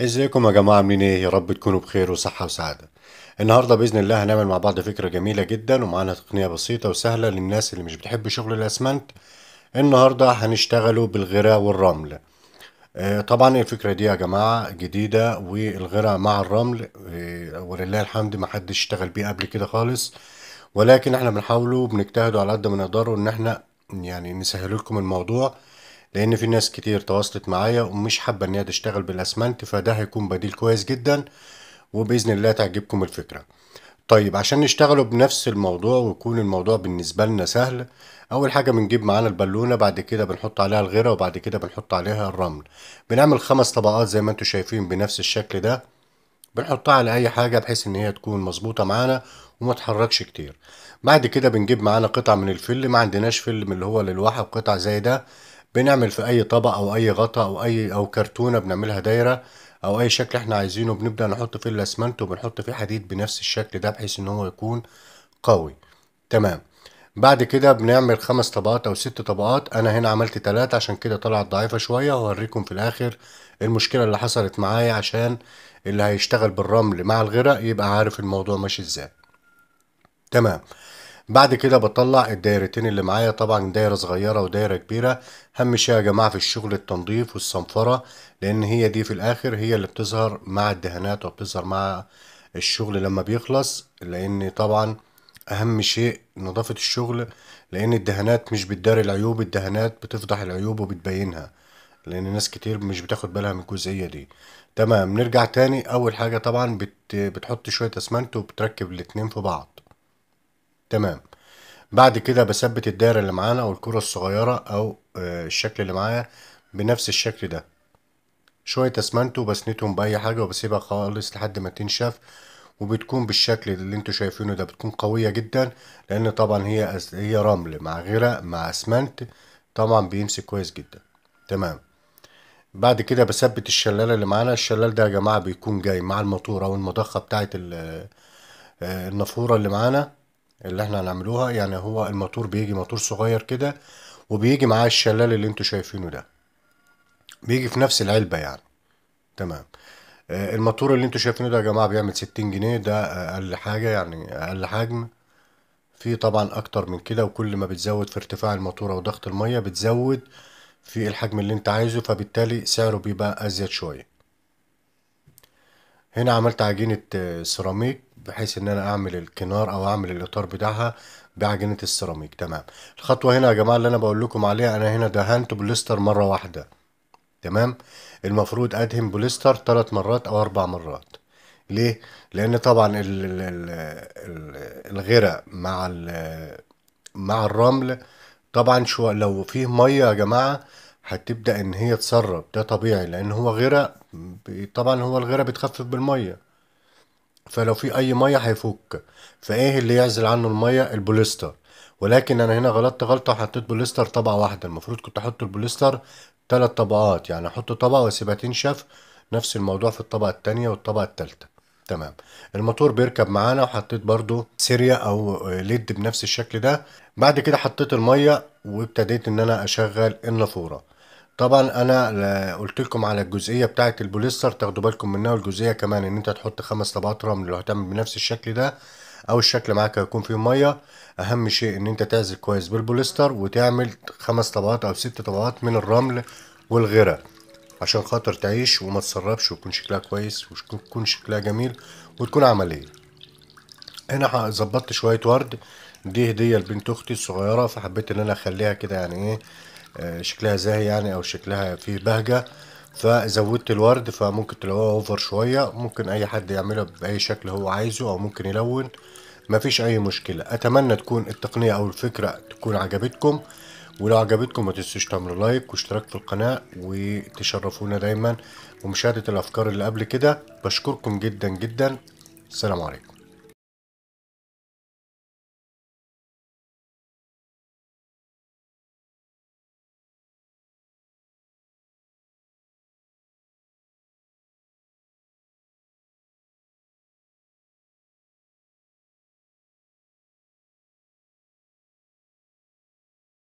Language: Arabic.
ازيكم يا جماعه عاملين ايه يا رب تكونوا بخير وصحه وسعاده النهارده باذن الله هنعمل مع بعض فكره جميله جدا ومعانا تقنيه بسيطه وسهله للناس اللي مش بتحب شغل الاسمنت النهارده هنشتغلوا بالغراء والرمل آه، طبعا الفكره دي يا جماعه جديده والغراء مع الرمل آه، ولله الحمد ما حدش اشتغل بيه قبل كده خالص ولكن احنا بنحاوله بنجتهد على قد ما نقدره ان احنا يعني نسهل لكم الموضوع لان في ناس كتير تواصلت معايا ومش حابه ان هي تشتغل بالاسمنت فده هيكون بديل كويس جدا وباذن الله تعجبكم الفكره طيب عشان نشتغلوا بنفس الموضوع ويكون الموضوع بالنسبة لنا سهل أول حاجة بنجيب معانا البالونة بعد كده بنحط عليها الغيرة وبعد كده بنحط عليها الرمل بنعمل خمس طبقات زي ما انتم شايفين بنفس الشكل ده بنحطها على أي حاجة بحيث إن هي تكون مظبوطة معانا وما تحركش كتير بعد كده بنجيب معانا قطع من الفل ما عندناش فل من اللي هو للوحة وقطع زي ده بنعمل في اي طبق او اي غطا او اي او كرتونه بنعملها دايره او اي شكل احنا عايزينه بنبدا نحط فيه الاسمنت وبنحط فيه حديد بنفس الشكل ده بحيث ان هو يكون قوي تمام بعد كده بنعمل خمس طبقات او ست طبقات انا هنا عملت تلاتة عشان كده طلعت ضعيفة شوية وهوريكم في الاخر المشكلة اللي حصلت معايا عشان اللي هيشتغل بالرمل مع الغرق يبقى عارف الموضوع ماشي ازاي تمام بعد كده بطلع الدايرتين اللي معايا طبعا دايرة صغيرة ودايرة كبيرة اهم شيء يا جماعة في الشغل التنظيف والصنفرة لان هي دي في الاخر هي اللي بتظهر مع الدهانات وبتظهر مع الشغل لما بيخلص لان طبعا اهم شيء نظافة الشغل لان الدهانات مش بتداري العيوب الدهانات بتفضح العيوب وبتبينها لان ناس كتير مش بتاخد بالها من الجزئية دي تمام نرجع تاني اول حاجة طبعا بت... بتحط شوية اسمنت وبتركب الاتنين في بعض تمام بعد كده بثبت الدايره اللي معانا او الكره الصغيره او آه، الشكل اللي معايا بنفس الشكل ده شويه اسمنت وبسنتهم باي حاجه وبسيبها خالص لحد ما تنشف وبتكون بالشكل اللي انتوا شايفينه ده بتكون قويه جدا لان طبعا هي هي رمل مع غيره مع اسمنت طبعا بيمسك كويس جدا تمام بعد كده بثبت الشلال اللي معانا الشلال ده يا جماعه بيكون جاي مع الماتوره المضخه بتاعه آه، النافوره اللي معانا اللي احنا هنعملوها يعني هو الموتور بيجي موتور صغير كده وبيجي معاه الشلال اللي انتوا شايفينه ده بيجي في نفس العلبة يعني تمام آه، الموتور اللي انتوا شايفينه ده يا جماعة بيعمل ستين جنيه ده اقل حاجة يعني اقل حجم في طبعا اكتر من كده وكل ما بتزود في ارتفاع او ضغط المية بتزود في الحجم اللي انت عايزه فبالتالي سعره بيبقى ازيد شوية هنا عملت عجينة آه، سيراميك بحيث ان انا اعمل الكنار او اعمل الاطار بتاعها بعجينه السيراميك تمام الخطوه هنا يا جماعه اللي انا بقول لكم عليها انا هنا دهنت بوليستر مره واحده تمام المفروض ادهن بوليستر ثلاث مرات او اربع مرات ليه لان طبعا ال الغرق مع ال مع الرمل طبعا شو لو فيه ميه يا جماعه هتبدا ان هي تسرب ده طبيعي لان هو غرق طبعا هو الغرق بيتخفف بالميه فلو في اي ميه هيفك فايه اللي يعزل عنه الميه البوليستر ولكن انا هنا غلطت غلطه وحطيت بوليستر طبقه واحده المفروض كنت احط البوليستر ثلاث طبقات يعني احط طبقه واسيبها تنشف نفس الموضوع في الطبقه الثانيه والطبقه الثالثه تمام الموتور بيركب معانا وحطيت برضو سيريا او ليد بنفس الشكل ده بعد كده حطيت الميه وابتديت ان انا اشغل النافوره طبعا انا قلت لكم على الجزئيه بتاعه البوليستر تاخدوا بالكم منها والجزئيه كمان ان انت تحط خمس طبقات رمل لو هتعمل بنفس الشكل ده او الشكل معاك هيكون فيه ميه اهم شيء ان انت تعزل كويس بالبوليستر وتعمل خمس طبقات او ست طبقات من الرمل والغرة عشان خاطر تعيش وما تسربش ويكون شكلها كويس ويكون شكلها جميل وتكون عمليه هنا ظبطت شويه ورد دي هديه لبنت اختي الصغيره فحبيت ان انا اخليها كده يعني ايه آه، شكلها زاهي يعني او شكلها فيه بهجه فزودت الورد فممكن تلاقوها اوفر شويه ممكن اي حد يعملها باي شكل هو عايزه او ممكن يلون مفيش اي مشكله اتمنى تكون التقنيه او الفكره تكون عجبتكم ولو عجبتكم ما تنسوش تعملوا لايك واشتراك في القناه وتشرفونا دايما ومشاهده الافكار اللي قبل كده بشكركم جدا جدا السلام عليكم